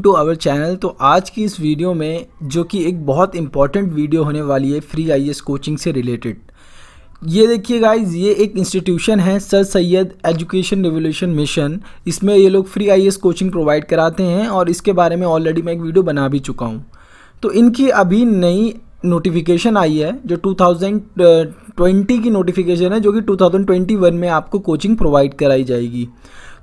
To our channel तो आज की इस वीडियो में जो कि एक बहुत इंपॉर्टेंट वीडियो होने वाली है फ्री आईएएस कोचिंग से रिलेटेड ये देखिए गाइज ये एक इंस्टीट्यूशन है Sir Syed education revolution mission इसमें ये लोग फ्री आईएएस कोचिंग प्रोवाइड कराते हैं और इसके बारे में ऑलरेडी मैं एक वीडियो बना भी चुका हूँ तो इनकी अभी नई नोटिफिकेशन आई है जो 2020 की नोटिफिकेशन है जो कि 2021 में आपको कोचिंग प्रोवाइड कराई जाएगी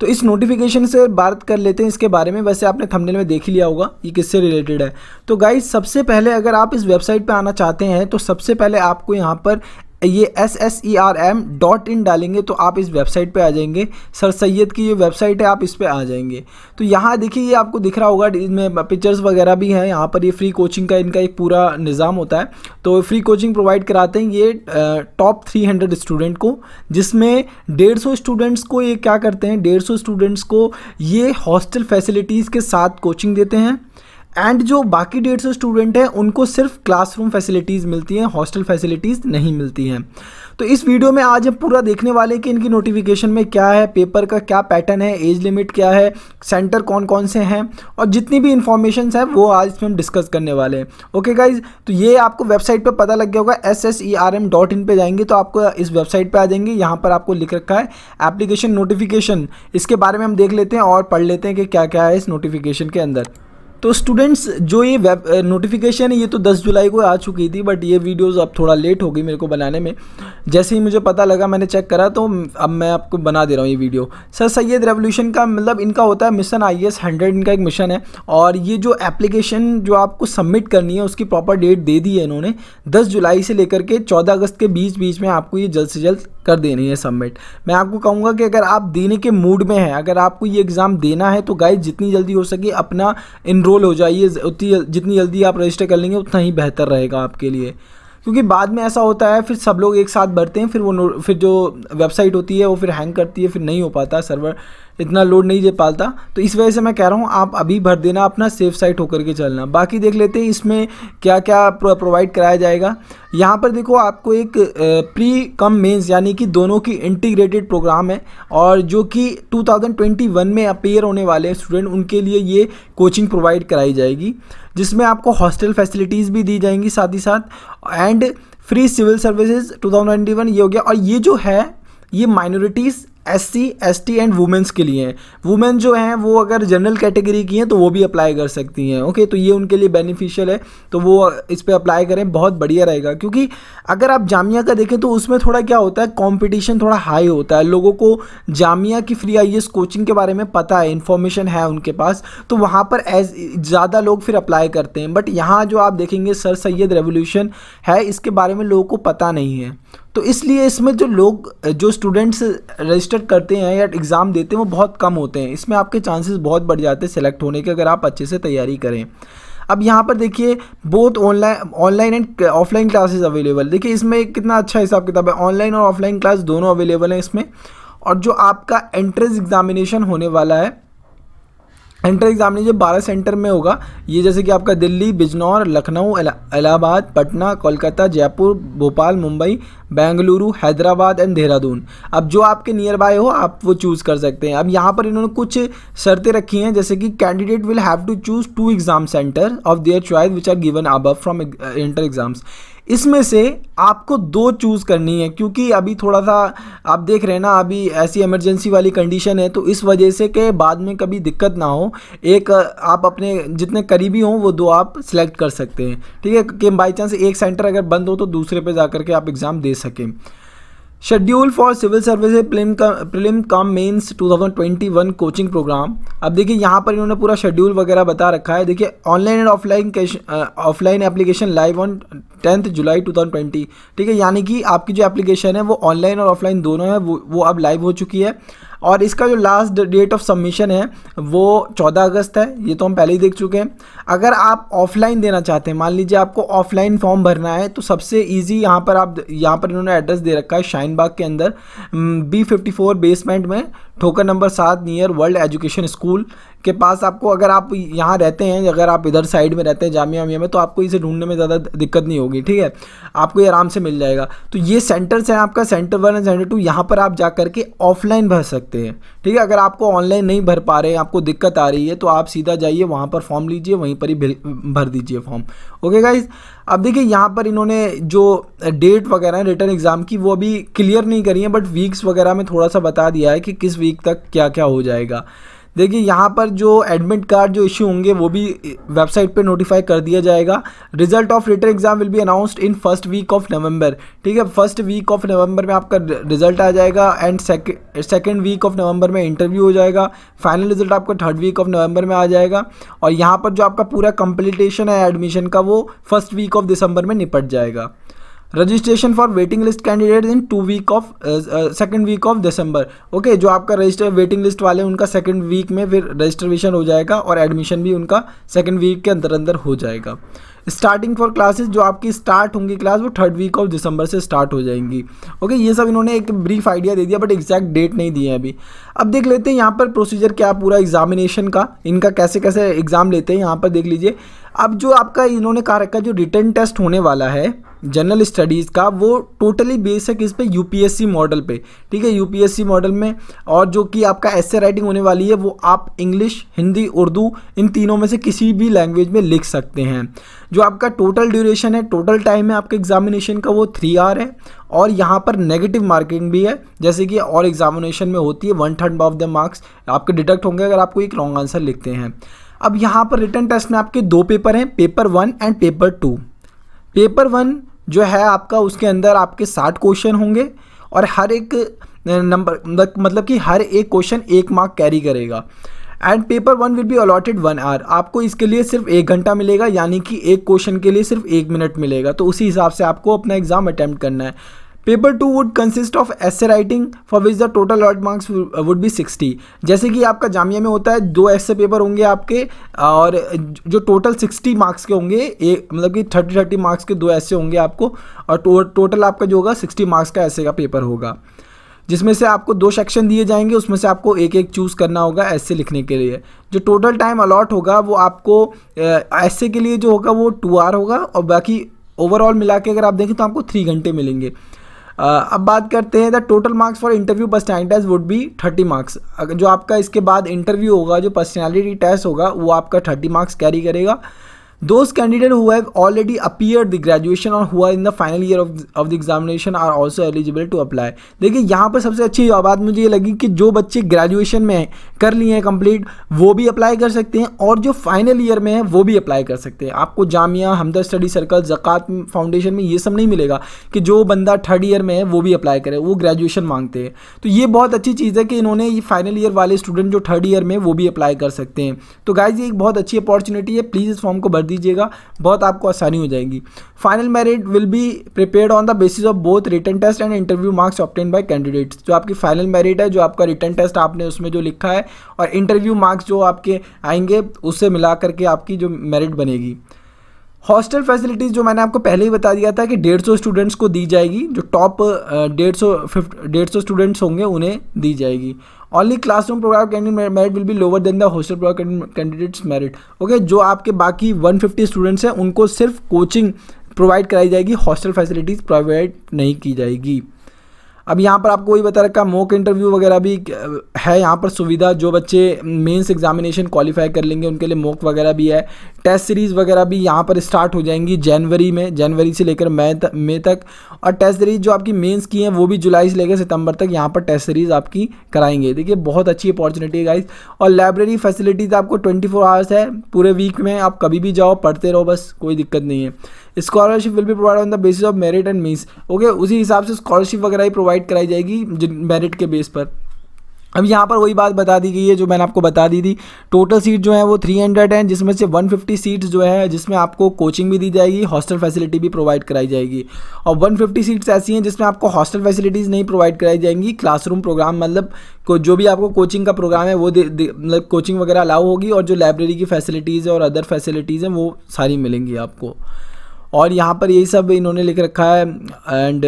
तो इस नोटिफिकेशन से बात कर लेते हैं इसके बारे में वैसे आपने थंबनेल में देख ही लिया होगा ये किससे रिलेटेड है तो गाइज सबसे पहले अगर आप इस वेबसाइट पर आना चाहते हैं तो सबसे पहले आपको यहाँ पर ये S S E R M dot in डालेंगे तो आप इस वेबसाइट पे आ जाएंगे सर सैयद की ये वेबसाइट है आप इस पर आ जाएंगे तो यहाँ देखिए ये आपको दिख रहा होगा इसमें पिक्चर्स वगैरह भी हैं यहाँ पर ये फ्री कोचिंग का इनका एक पूरा निज़ाम होता है तो फ्री कोचिंग प्रोवाइड कराते हैं ये टॉप थ्री हंड्रेड स्टूडेंट को जिसमें डेढ़ सौ स्टूडेंट्स को ये क्या करते हैं डेढ़ सौ स्टूडेंट्स को ये हॉस्टल फैसिलिटीज़ के साथ कोचिंग देते हैं एंड जो बाकी डेढ़ सौ स्टूडेंट हैं उनको सिर्फ क्लासरूम फैसिलिटीज़ मिलती हैं हॉस्टल फैसिलिटीज़ नहीं मिलती हैं तो इस वीडियो में आज हम पूरा देखने वाले कि इनकी नोटिफिकेशन में क्या है पेपर का क्या पैटर्न है एज लिमिट क्या है सेंटर कौन कौन से हैं और जितनी भी इन्फॉर्मेशन है वो आज इसमें हम डिस्कस करने वाले हैं ओके गाइज तो ये आपको वेबसाइट पर पता लग गया होगा S S E R M dot in पर जाएंगे तो आपको इस वेबसाइट पर आ जाएंगे यहाँ पर आपको लिख रखा है एप्लीकेशन नोटिफिकेशन इसके बारे में हम देख लेते हैं और पढ़ लेते हैं कि क्या क्या है इस नोटिफिकेशन के अंदर तो स्टूडेंट्स जो ये वेब नोटिफिकेशन है ये तो 10 जुलाई को आ चुकी थी बट ये वीडियोस अब थोड़ा लेट हो गई मेरे को बनाने में जैसे ही मुझे पता लगा मैंने चेक करा तो अब मैं आपको बना दे रहा हूँ ये वीडियो सर सैयद रेवोल्यूशन का मतलब इनका होता है मिशन आई एस हंड्रेड इनका एक मिशन है और ये जो एप्लीकेशन जो आपको सबमिट करनी है उसकी प्रॉपर डेट दे दी है इन्होंने दस जुलाई से लेकर के चौदह अगस्त के बीच बीच में आपको ये जल्द से जल्द कर देनी है सबमिट मैं आपको कहूँगा कि अगर आप देने के मूड में हैं अगर आपको ये एग्ज़ाम देना है तो गाइज जितनी जल्दी हो सके अपना इन इनरोल हो जाइए उतनी जितनी जल्दी आप रजिस्टर कर लेंगे उतना ही बेहतर रहेगा आपके लिए क्योंकि बाद में ऐसा होता है फिर सब लोग एक साथ भरते हैं फिर वो फिर जो वेबसाइट होती है वो फिर हैंग करती है फिर नहीं हो पाता सर्वर इतना लोड नहीं दे पाता तो इस वजह से मैं कह रहा हूँ आप अभी भर देना अपना सेफ साइट होकर के चलना बाकी देख लेते हैं इसमें क्या क्या प्रोवाइड कराया जाएगा यहाँ पर देखो आपको एक प्री कम मेंस यानी कि दोनों की इंटीग्रेटेड प्रोग्राम है और जो कि 2021 में अपेयर होने वाले स्टूडेंट उनके लिए ये कोचिंग प्रोवाइड कराई जाएगी जिसमें आपको हॉस्टल फैसिलिटीज़ भी दी जाएंगी साथ ही साथ एंड फ्री सिविल सर्विसेज 2021 ये हो गया और ये जो है ये minorities S C S T and women's के लिए हैं वुमेन जो हैं वो अगर जनरल कैटेगरी की हैं तो वो भी अप्लाई कर सकती हैं ओके तो ये उनके लिए बेनिफिशियल है तो वो इस पर अप्लाई करें बहुत बढ़िया रहेगा क्योंकि अगर आप जामिया का देखें तो उसमें थोड़ा क्या होता है कॉम्पिटिशन थोड़ा हाई होता है लोगों को जामिया की फ्री आई कोचिंग के बारे में पता है इन्फॉर्मेशन है उनके पास तो वहाँ पर एज ज़्यादा लोग फिर अप्लाई करते हैं बट यहाँ जो आप देखेंगे सर सैद रेवोल्यूशन है इसके बारे में लोगों को पता नहीं है तो इसलिए इसमें जो लोग जो स्टूडेंट्स रजिस्टर करते हैं या एग्ज़ाम देते हैं वो बहुत कम होते हैं इसमें आपके चांसेस बहुत बढ़ जाते हैं सेलेक्ट होने के अगर आप अच्छे से तैयारी करें अब यहाँ पर देखिए both online online and offline classes available देखिए इसमें कितना अच्छा हिसाब किताब है ऑनलाइन और ऑफलाइन क्लास दोनों अवेलेबल हैं इसमें और जो आपका एंट्रेंस एग्जामिनेशन होने वाला है इंटर एग्ज़ाम लीजिए बारह सेंटर में होगा ये जैसे कि आपका दिल्ली बिजनौर लखनऊ इलाहाबाद पटना कोलकाता जयपुर भोपाल मुंबई बेंगलुरु हैदराबाद एंड देहरादून अब जो आपके नियर बाय हो आप वो चूज़ कर सकते हैं अब यहाँ पर इन्होंने कुछ शर्तें रखी हैं जैसे कि candidate will have to choose two exam centre of their choice which are given above from inter exams इसमें से आपको दो चूज़ करनी है क्योंकि अभी थोड़ा सा आप देख रहे हैं ना अभी ऐसी इमरजेंसी वाली कंडीशन है तो इस वजह से कि बाद में कभी दिक्कत ना हो एक आप अपने जितने करीबी हों वो दो आप सिलेक्ट कर सकते हैं ठीक है कि बाई चांस एक सेंटर अगर बंद हो तो दूसरे पे जा करके के आप एग्ज़ाम दे सकें schedule for civil service prelim का prelim cum mains 2021 coaching programme अब देखिए यहाँ पर इन्होंने पूरा शेड्यूल वगैरह बता रखा है देखिए online and offline offline application live on tenth July 2020 ठीक है यानी कि आपकी जो एप्लीकेशन है वो ऑनलाइन और ऑफलाइन दोनों है वो वो अब लाइव हो चुकी है और इसका जो लास्ट डेट ऑफ सबमिशन है वो 14 अगस्त है ये तो हम पहले ही देख चुके हैं अगर आप ऑफलाइन देना चाहते हैं मान लीजिए आपको ऑफलाइन फॉर्म भरना है तो सबसे ईजी यहाँ पर आप यहाँ पर इन्होंने एड्रेस दे रखा है शाइन बाग के अंदर बी फिफ्टी बेसमेंट में ठोकर नंबर सात नियर वर्ल्ड एजुकेशन स्कूल के पास आपको अगर आप यहाँ रहते हैं अगर आप इधर साइड में रहते हैं जामिया वामिया में तो आपको इसे ढूंढने में ज़्यादा दिक्कत नहीं होगी ठीक है आपको ये आराम से मिल जाएगा तो ये सेंटर्स हैं आपका centre one and centre two यहाँ पर आप जा करके ऑफलाइन भर सकते हैं ठीक है अगर आपको ऑनलाइन नहीं भर पा रहे हैं आपको दिक्कत आ रही है तो आप सीधा जाइए वहाँ पर फॉर्म लीजिए वहीं पर ही भर दीजिए फॉर्म ओके गाइज अब देखिए यहाँ पर इन्होंने जो डेट वगैरह रिटर्न एग्ज़ाम की वो अभी क्लियर नहीं करी है बट वीक्स वगैरह में थोड़ा सा बता दिया है कि किस वीक तक क्या क्या हो जाएगा देखिए यहाँ पर जो एडमिट कार्ड जो इश्यू होंगे वो भी वेबसाइट पे नोटिफाई कर दिया जाएगा result of written exam will be announced in first week of November ठीक है फर्स्ट वीक ऑफ नवंबर में आपका रिजल्ट आ जाएगा and second week of November में इंटरव्यू हो जाएगा फाइनल रिजल्ट आपका थर्ड वीक ऑफ नवंबर में आ जाएगा और यहाँ पर जो आपका पूरा कंप्लीटेशन है एडमिशन का वो फर्स्ट वीक ऑफ दिसंबर में निपट जाएगा registration for waiting list candidate in two week of second week of December okay जो आपका रजिस्टर वेटिंग लिस्ट वाले उनका सेकेंड वीक में फिर रजिस्ट्रेशन हो जाएगा और एडमिशन भी उनका सेकेंड वीक के अंदर अंदर हो जाएगा स्टार्टिंग फॉर क्लासेज जो आपकी स्टार्ट होंगी क्लास वो थर्ड वीक ऑफ दिसंबर से स्टार्ट हो जाएंगी ओके okay, ये सब इन्होंने एक ब्रीफ आइडिया दे दिया बट एग्जैक्ट डेट नहीं दिए अभी अब देख लेते हैं यहाँ पर प्रोसीजर क्या पूरा एग्जामिनेशन का इनका कैसे कैसे एग्ज़ाम लेते हैं यहाँ पर देख लीजिए अब जो आपका इन्होंने कहा रखा जो रिटर्न टेस्ट होने वाला है जनरल स्टडीज़ का वो टोटली बेस है किस पे यूपीएससी मॉडल पे ठीक है यूपीएससी मॉडल में और जो कि आपका ऐसे राइटिंग होने वाली है वो आप इंग्लिश हिंदी उर्दू इन तीनों में से किसी भी लैंग्वेज में लिख सकते हैं जो आपका टोटल ड्यूरेशन है टोटल टाइम है आपके एग्जामिनेशन का वो थ्री आर है और यहाँ पर नेगेटिव मार्किंग भी है जैसे कि और एग्जामिनेशन में होती है one third of the marks आपके डिडक्ट होंगे अगर आपको एक रॉन्ग आंसर लिखते हैं अब यहाँ पर रिटर्न टेस्ट में आपके दो पेपर हैं paper one and paper two paper one जो है आपका उसके अंदर आपके साठ क्वेश्चन होंगे और हर एक नंबर मतलब, मतलब कि हर एक क्वेश्चन एक मार्क कैरी करेगा and paper one will be allotted one hour आपको इसके लिए सिर्फ एक घंटा मिलेगा यानी कि एक क्वेश्चन के लिए सिर्फ एक मिनट मिलेगा तो उसी हिसाब से आपको अपना एग्ज़ाम अटैम्प्ट करना है paper two would consist of essay writing for which the total allot marks would be sixty जैसे कि आपका जामिया में होता है दो ऐसे पेपर होंगे आपके और जो टोटल सिक्सटी मार्क्स के होंगे एक मतलब कि थर्टी थर्टी मार्क्स के दो ऐसे होंगे आपको और टो, टोटल आपका जो होगा सिक्सटी मार्क्स का ऐसे का पेपर होगा जिसमें से आपको दो सेक्शन दिए जाएंगे उसमें से आपको एक एक चूज़ करना होगा ऐसे लिखने के लिए जो टोटल टाइम अलॉट होगा वो आपको ऐसे के लिए जो होगा वो टू आर होगा और बाकी ओवरऑल मिला के अगर आप देखें तो आपको थ्री घंटे मिलेंगे अब बात करते हैं the total marks for interview personality test would be thirty marks जो आपका इसके बाद इंटरव्यू होगा जो पर्सनैलिटी टेस्ट होगा वो आपका थर्टी मार्क्स कैरी करेगा Those candidates who have already appeared the graduation or who are in the final year of of the examination are also eligible to apply. देखिए यहाँ पर सबसे अच्छी बात मुझे ये लगी कि जो बच्चे ग्रेजुएशन में कर लिए हैं कंप्लीट वो भी अप्लाई कर सकते हैं और जो फाइनल ईयर में है वो भी अप्लाई कर सकते हैं आपको Jamia Hamdard study circle Zakat foundation में ये सब नहीं मिलेगा कि जो बंदा थर्ड ईयर में है वो भी अप्लाई करे वो ग्रेजुएशन मांगते हैं तो ये बहुत अच्छी चीज़ है कि इन्होंने ये फाइनल ईयर वाले स्टूडेंट जो थर्ड ईयर में वो भी अप्लाई कर सकते हैं तो गाइज ये एक बहुत अच्छी अपॉर्चुनिटी है प्लीज़ इस फॉर्म को भर दीजिएगा बहुत आपको आसानी हो जाएगी final merit will be prepare on the basis of both return test and interview marks obtain by candidates जो आपकी फाइनल मेरिट है जो आपका रिटर्न टेस्ट आपने उसमें जो लिखा है और इंटरव्यू मार्क्स जो आपके आएंगे उससे मिला करके आपकी जो मेरिट बनेगी हॉस्टल फैसिलिटीज़ जो मैंने आपको पहले ही बता दिया था कि डेढ़ सौ स्टूडेंट्स को दी जाएगी जो टॉप डेढ़ सौ डेढ़ सौ स्टूडेंट्स होंगे उन्हें दी जाएगी only classroom programme candidate merit will be lower than the hostel programme candidates merit okay जो आपके बाकी 150 स्टूडेंट्स हैं उनको सिर्फ कोचिंग प्रोवाइड कराई जाएगी हॉस्टल फैसिलिटीज़ प्रोवाइड नहीं की जाएगी अब यहाँ पर आपको वही बता रखा मॉक इंटरव्यू वगैरह भी है यहाँ पर सुविधा जो बच्चे मेंस एग्जामिनेशन क्वालिफाई कर लेंगे उनके लिए मॉक वगैरह भी है टेस्ट सीरीज़ वगैरह भी यहाँ पर स्टार्ट हो जाएंगी जनवरी में जनवरी से लेकर मई तक मई तक और टेस्ट सीरीज़ जो आपकी मेंस की हैं वो भी जुलाई से लेकर सितंबर तक यहाँ पर टेस्ट सीरीज़ आपकी कराएंगे देखिए बहुत अच्छी अपॉर्चुनिटी है गाइज और लाइब्रेरी फैसिलिटीज़ आपको ट्वेंटी आवर्स है पूरे वीक में आप कभी भी जाओ पढ़ते रहो बस कोई दिक्कत नहीं है scholarship will be provide on the basis of merit and means okay उसी हिसाब से स्कॉलरशिप वगैरह ही प्रोवाइड कराई जाएगी मेरिट के बेस पर अब यहाँ पर वही बात बता दी गई है जो मैंने आपको बता दी थी टोटल सीट जो है वो 300 हैं जिसमें से 150 सीट्स जो है जिसमें आपको कोचिंग भी दी जाएगी हॉस्टल फैसिलिटी भी प्रोवाइड कराई जाएगी और 150 सीट्स ऐसी हैं जिसमें आपको हॉस्टल फैसिलिटीज़ नहीं प्रोवाइड कराई जाएंगी क्लासरूम प्रोग्राम मतलब को जो भी आपको कोचिंग का प्रोग्राम है वो मतलब कोचिंग वगैरह अलाउ होगी और जो लाइब्रेरी की फैसिलिटीज़ है और अदर फैसिलिटीज़ हैं वो सारी मिलेंगी आपको और यहाँ पर यही सब इन्होंने लिख रखा है एंड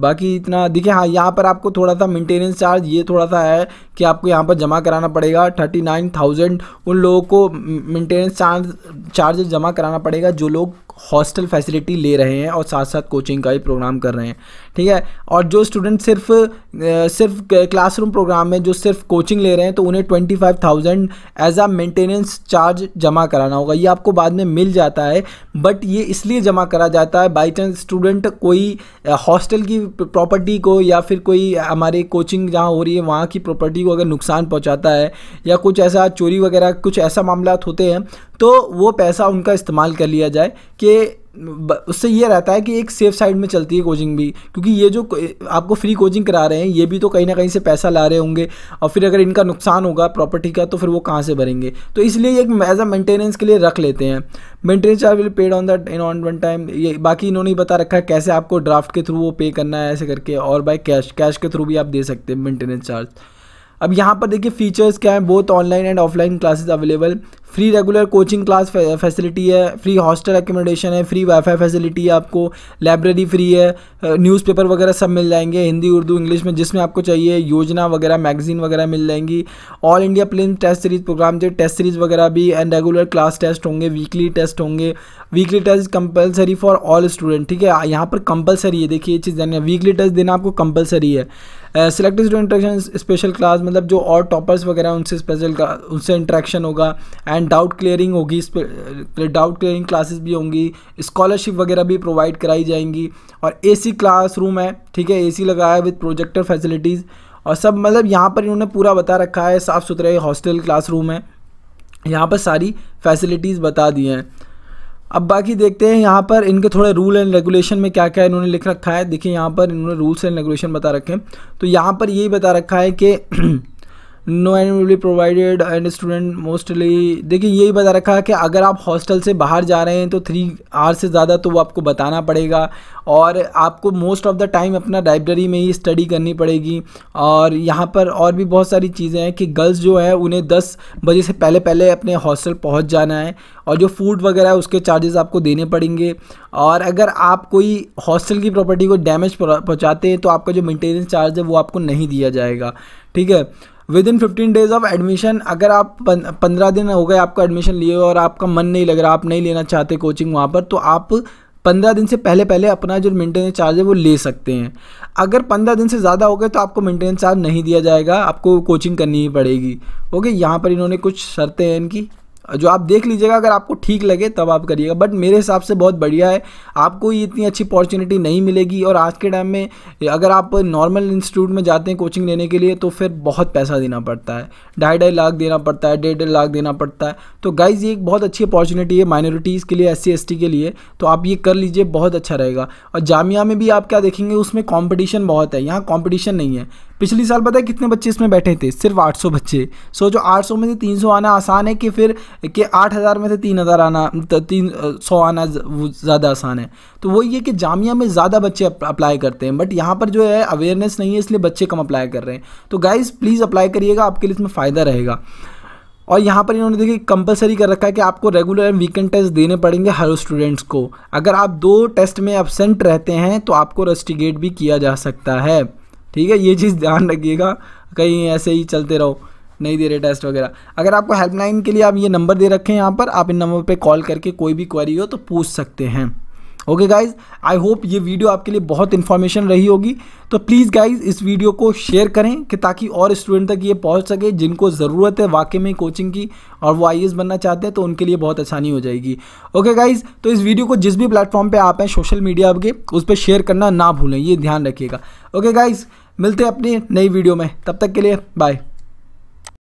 बाकी इतना देखिए हाँ यहाँ पर आपको थोड़ा सा मेंटेनेंस चार्ज ये थोड़ा सा है कि आपको यहाँ पर जमा कराना पड़ेगा थर्टी नाइन थाउजेंड उन लोगों को मेंटेनेंस चार्ज चार्जेस जमा कराना पड़ेगा जो लोग हॉस्टल फैसिलिटी ले रहे हैं और साथ साथ कोचिंग का भी प्रोग्राम कर रहे हैं ठीक है और जो स्टूडेंट सिर्फ सिर्फ क्लासरूम प्रोग्राम में जो सिर्फ कोचिंग ले रहे हैं तो उन्हें twenty five thousand as a maintenance charge जमा कराना होगा ये आपको बाद में मिल जाता है बट ये इसलिए जमा करा जाता है बाई चांस स्टूडेंट कोई हॉस्टल की प्रॉपर्टी को या फिर कोई हमारे कोचिंग जहाँ हो रही है वहाँ की प्रॉपर्टी को अगर नुकसान पहुँचाता है या कुछ ऐसा चोरी वगैरह कुछ ऐसा मामला होते हैं तो वो पैसा उनका इस्तेमाल कर लिया जाए कि उससे ये रहता है कि एक सेफ साइड में चलती है कोचिंग भी क्योंकि ये जो आपको फ्री कोचिंग करा रहे हैं ये भी तो कहीं ना कहीं से पैसा ला रहे होंगे और फिर अगर इनका नुकसान होगा प्रॉपर्टी का तो फिर वो कहाँ से भरेंगे तो इसलिए एक एज अ मेंटेनेंस के लिए रख लेते हैं maintenance charge will paid on that in on one time ये बाकी इन्होंने बता रखा है कैसे आपको ड्राफ्ट के थ्रू वो पे करना है ऐसे करके और बाय कैश कैश के थ्रू भी आप दे सकते हैं मेंटेनेंस चार्ज अब यहाँ पर देखिए फीचर्स क्या हैं both online and offline classes available free regular coaching class facility है फ्री हॉस्टल एकोमोडेशन है फ्री वाईफाई फैसिलिटी है आपको लाइब्रेरी फ्री है न्यूज़पेपर वगैरह सब मिल जाएंगे हिंदी उर्दू इंग्लिश में जिसमें आपको चाहिए योजना वगैरह मैगजीन वगैरह मिल जाएंगी all India plain test series programme जो टेस्ट सीरीज वगैरह भी एंड रेगुलर क्लास टेस्ट होंगे वीकली टेस्ट होंगे weekly test compulsory for all student ठीक है यहाँ पर कंपलसरी है देखिए ये चीज़ जानिए वीकली टेस्ट देना आपको कंपलसरी है सिलेक्टेड स्टूडेंट स्पेशल क्लास मतलब जो और टॉपर्स वगैरह उनसे स्पेशल का उनसे इंट्रैक्शन होगा एंड डाउट क्लियरिंग होगी डाउट क्लियरिंग क्लासेस भी होंगी स्कॉलरशिप वगैरह भी प्रोवाइड कराई जाएंगी और एसी क्लासरूम है ठीक है एसी लगाया है विद प्रोजेक्टर फैसिलिटीज़ और सब मतलब यहाँ पर इन्होंने पूरा बता रखा है साफ़ सुथरे हॉस्टल क्लासरूम है यहाँ पर सारी फैसिलिटीज़ बता दी हैं अब बाकी देखते हैं यहाँ पर इनके थोड़े रूल एंड रेगुलेशन में क्या क्या इन्होंने लिख रखा है देखिए यहाँ पर इन्होंने रूल्स एंड रेगुलेशन बता रखे हैं तो यहाँ पर यही बता रखा है कि no an will be provided and student mostly देखिए यही बता रखा है कि अगर आप हॉस्टल से बाहर जा रहे हैं तो थ्री आर से ज़्यादा तो वो आपको बताना पड़ेगा और आपको मोस्ट ऑफ़ द टाइम अपना लाइब्रेरी में ही स्टडी करनी पड़ेगी और यहाँ पर और भी बहुत सारी चीज़ें हैं कि गर्ल्स जो है उन्हें दस बजे से पहले पहले अपने हॉस्टल पहुँच जाना है और जो फूड वगैरह है उसके चार्जेस आपको देने पड़ेंगे और अगर आप कोई हॉस्टल की प्रॉपर्टी को डैमेज पहुँचाते हैं तो आपका जो मेंटेनेंस चार्ज है वो आपको नहीं दिया जाएगा ठीक है within fifteen days of admission अगर आप पंद्रह दिन हो गए आपका एडमिशन लिए और आपका मन नहीं लग रहा आप नहीं लेना चाहते कोचिंग वहाँ पर तो आप पंद्रह दिन से पहले पहले अपना जो मेंटेनेंस चार्ज है वो ले सकते हैं अगर पंद्रह दिन से ज़्यादा हो गए तो आपको मेंटेनेंस चार्ज नहीं दिया जाएगा आपको कोचिंग करनी ही पड़ेगी ओके यहाँ पर इन्होंने कुछ शर्तें हैं इनकी जो आप देख लीजिएगा अगर आपको ठीक लगे तब आप करिएगा बट मेरे हिसाब से बहुत बढ़िया है आपको ये इतनी अच्छी अपॉर्चुनिटी नहीं मिलेगी और आज के टाइम में अगर आप नॉर्मल इंस्टीट्यूट में जाते हैं कोचिंग लेने के लिए तो फिर बहुत पैसा देना पड़ता है ढाई ढाई लाख देना पड़ता है डेढ़ डेढ़ लाख देना पड़ता है तो गाइज ये एक बहुत अच्छी अपॉर्चुनिटी है माइनॉरिटीज़ के लिए एस सी के लिए तो आप ये कर लीजिए बहुत अच्छा रहेगा और जामिया में भी आप क्या देखेंगे उसमें कॉम्पिटिशन बहुत है यहाँ कॉम्पिटिशन नहीं है पिछले साल पता है कितने बच्चे इसमें बैठे थे सिर्फ 800 बच्चे सो जो 800 में से 300 आना आसान है कि फिर कि 8000 में से 3000 आना तीन सौ आना ज़्यादा आसान है तो वो ये कि जामिया में ज़्यादा बच्चे अप्लाई करते हैं बट यहाँ पर जो है अवेयरनेस नहीं है इसलिए बच्चे कम अप्लाई कर रहे हैं तो गाइज़ प्लीज़ अप्लाई करिएगा आपके लिए इसमें फ़ायदा रहेगा और यहाँ पर इन्होंने देखिए कंपलसरी कर रखा है कि आपको रेगुलर एंड वीकेंड टेस्ट देने पड़ेंगे हर स्टूडेंट्स को अगर आप दो टेस्ट में एबसेंट रहते हैं तो आपको रेस्टिगेट भी किया जा सकता है ठीक है ये चीज़ ध्यान रखिएगा कहीं ऐसे ही चलते रहो नहीं दे रहे टेस्ट वगैरह अगर आपको हेल्पलाइन के लिए आप ये नंबर दे रखे हैं यहाँ पर आप इन नंबर पे कॉल करके कोई भी क्वेरी हो तो पूछ सकते हैं ओके गाइज आई होप ये वीडियो आपके लिए बहुत इन्फॉर्मेशन रही होगी तो प्लीज़ गाइज इस वीडियो को शेयर करें कि ताकि और स्टूडेंट तक ये पहुंच सके जिनको ज़रूरत है वाकई में कोचिंग की और वो आई बनना चाहते हैं तो उनके लिए बहुत आसानी हो जाएगी ओके गाइज तो इस वीडियो को जिस भी प्लेटफॉर्म पर आप हैं सोशल मीडिया के उस पर शेयर करना ना भूलें ये ध्यान रखिएगा ओके गाइज़ मिलते हैं अपनी नई वीडियो में तब तक के लिए बाय